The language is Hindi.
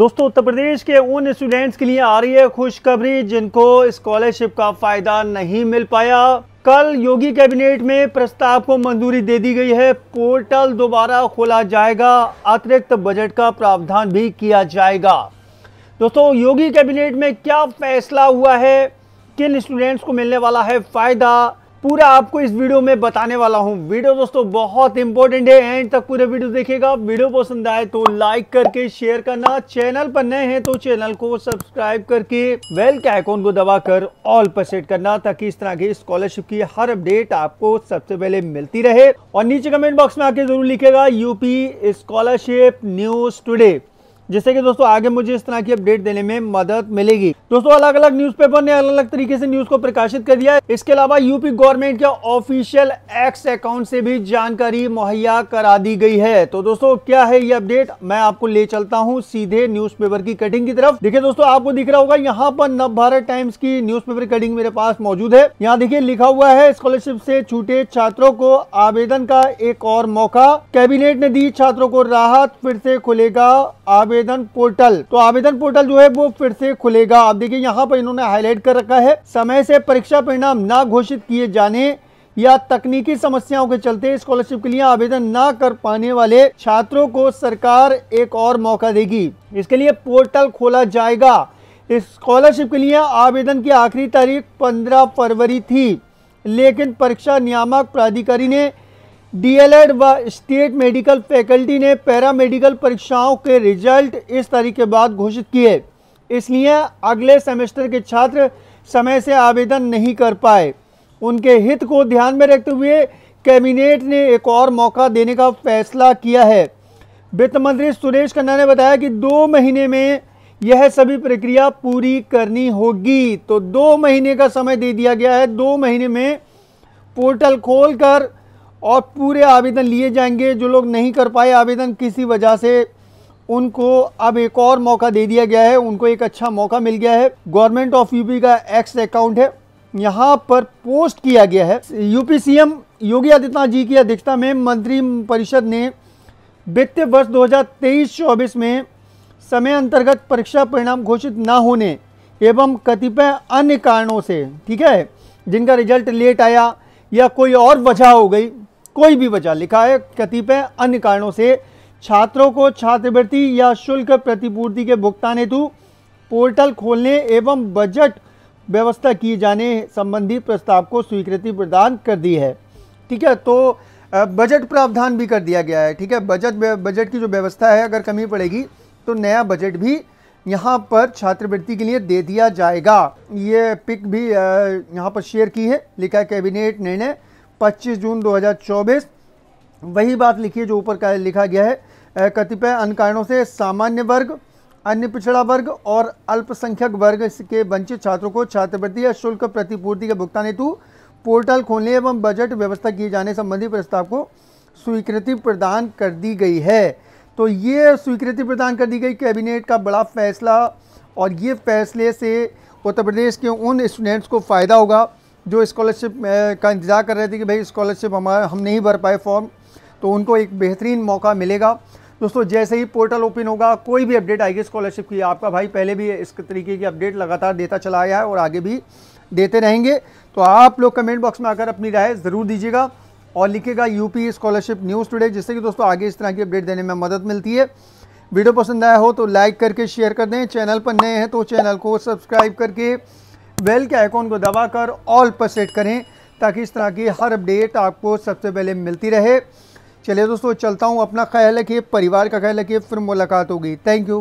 दोस्तों उत्तर प्रदेश के उन स्टूडेंट्स के लिए आ रही है खुशखबरी जिनको स्कॉलरशिप का फायदा नहीं मिल पाया कल योगी कैबिनेट में प्रस्ताव को मंजूरी दे दी गई है पोर्टल दोबारा खोला जाएगा अतिरिक्त बजट का प्रावधान भी किया जाएगा दोस्तों योगी कैबिनेट में क्या फैसला हुआ है किन स्टूडेंट्स को मिलने वाला है फायदा पूरा आपको इस वीडियो में बताने वाला हूँ वीडियो दोस्तों बहुत इंपॉर्टेंट है एंड तक पूरे वीडियो देखिएगा वीडियो पसंद आए तो लाइक करके शेयर करना चैनल पर नए हैं तो चैनल को सब्सक्राइब करके बेल के आइकॉन को दबाकर ऑल पर सेट करना ताकि इस तरह की स्कॉलरशिप की हर अपडेट आपको सबसे पहले मिलती रहे और नीचे कमेंट बॉक्स में आके जरूर लिखेगा यूपी स्कॉलरशिप न्यूज टूडे जिससे कि दोस्तों आगे मुझे इस तरह की अपडेट देने में मदद मिलेगी दोस्तों अलग अलग न्यूज़पेपर ने अलग अलग तरीके से न्यूज को प्रकाशित कर दिया है इसके अलावा यूपी गवर्नमेंट के ऑफिशियल एक्स अकाउंट से भी जानकारी मुहैया करा दी गई है तो दोस्तों क्या है ये अपडेट मैं आपको ले चलता हूँ सीधे न्यूज की कटिंग की तरफ देखिये दोस्तों आपको दिख रहा होगा यहाँ पर नव भारत टाइम्स की न्यूज कटिंग मेरे पास मौजूद है यहाँ देखिए लिखा हुआ है स्कॉलरशिप से छूटे छात्रों को आवेदन का एक और मौका कैबिनेट ने दी छात्रों को राहत फिर से खुलेगा आवेदन आवेदन पोर्टल तो आवेदन पोर्टल जो है वो फिर से खुलेगा आप देखिए यहाँ पर इन्होंने हाईलाइट कर रखा है समय से परीक्षा परिणाम न घोषित किए जाने या तकनीकी समस्याओं के चलते स्कॉलरशिप के लिए आवेदन ना कर पाने वाले छात्रों को सरकार एक और मौका देगी इसके लिए पोर्टल खोला जाएगा स्कॉलरशिप के लिए आवेदन की आखिरी तारीख 15 फरवरी थी लेकिन परीक्षा नियामक प्राधिकारी ने डीएलएड व स्टेट मेडिकल फैकल्टी ने पैरा मेडिकल परीक्षाओं के रिजल्ट इस तारीख के बाद घोषित किए इसलिए अगले सेमेस्टर के छात्र समय से आवेदन नहीं कर पाए उनके हित को ध्यान में रखते हुए कैबिनेट ने एक और मौका देने का फैसला किया है वित्त मंत्री सुरेश खन्ना ने बताया कि दो महीने में यह सभी प्रक्रिया पूरी करनी होगी तो दो महीने का समय दे दिया गया है दो महीने में पोर्टल खोलकर और पूरे आवेदन लिए जाएंगे जो लोग नहीं कर पाए आवेदन किसी वजह से उनको अब एक और मौका दे दिया गया है उनको एक अच्छा मौका मिल गया है गवर्नमेंट ऑफ यूपी का एक्स अकाउंट है यहाँ पर पोस्ट किया गया है यूपी सीएम योगी आदित्यनाथ जी की अध्यक्षता में मंत्री परिषद ने वित्तीय वर्ष 2023 हज़ार में समय अंतर्गत परीक्षा परिणाम घोषित न होने एवं कतिपय अन्य कारणों से ठीक है जिनका रिजल्ट लेट आया या कोई और वजह हो गई कोई भी वजह लिखा है कतिपय अन्य कारणों से छात्रों को छात्रवृत्ति या शुल्क प्रतिपूर्ति के भुगतान हेतु पोर्टल खोलने एवं बजट व्यवस्था किए जाने संबंधी प्रस्ताव को स्वीकृति प्रदान कर दी है ठीक है तो बजट प्रावधान भी कर दिया गया है ठीक है बजट बजट की जो व्यवस्था है अगर कमी पड़ेगी तो नया बजट भी यहाँ पर छात्रवृत्ति के लिए दे दिया जाएगा ये पिक भी यहाँ पर शेयर की है लिखा है कैबिनेट निर्णय 25 जून 2024 वही बात है जो ऊपर का लिखा गया है कतिपय अन्य कारणों से सामान्य वर्ग अन्य पिछड़ा वर्ग और अल्पसंख्यक वर्ग के वंचित छात्रों को छात्रवृत्ति या शुल्क प्रतिपूर्ति के भुगतान हेतु पोर्टल खोलने एवं बजट व्यवस्था किए जाने संबंधी प्रस्ताव को स्वीकृति प्रदान कर दी गई है तो ये स्वीकृति प्रदान कर दी गई कैबिनेट का बड़ा फैसला और ये फैसले से उत्तर प्रदेश के उन स्टूडेंट्स को फ़ायदा होगा जो स्कॉलरशिप का इंतज़ार कर रहे थे कि भाई स्कॉलरशिप हमारा हम नहीं भर पाए फॉर्म तो उनको एक बेहतरीन मौका मिलेगा दोस्तों जैसे ही पोर्टल ओपन होगा कोई भी अपडेट आएगी स्कॉलरशिप की आपका भाई पहले भी इस तरीके की अपडेट लगातार देता चला आया है और आगे भी देते रहेंगे तो आप लोग कमेंट बॉक्स में आकर अपनी राय ज़रूर दीजिएगा और लिखेगा यूपी स्कॉलरशिप न्यूज़ टुडे जिससे कि दोस्तों आगे इस तरह की अपडेट देने में मदद मिलती है वीडियो पसंद आया हो तो लाइक करके शेयर कर दें चैनल पर नए हैं तो चैनल को सब्सक्राइब करके बेल के आइकॉन को दबाकर ऑल पर सेट करें ताकि इस तरह की हर अपडेट आपको सबसे पहले मिलती रहे चलिए दोस्तों चलता हूँ अपना ख्याल रखिए परिवार का ख्याल रखिए फिर मुलाकात होगी थैंक यू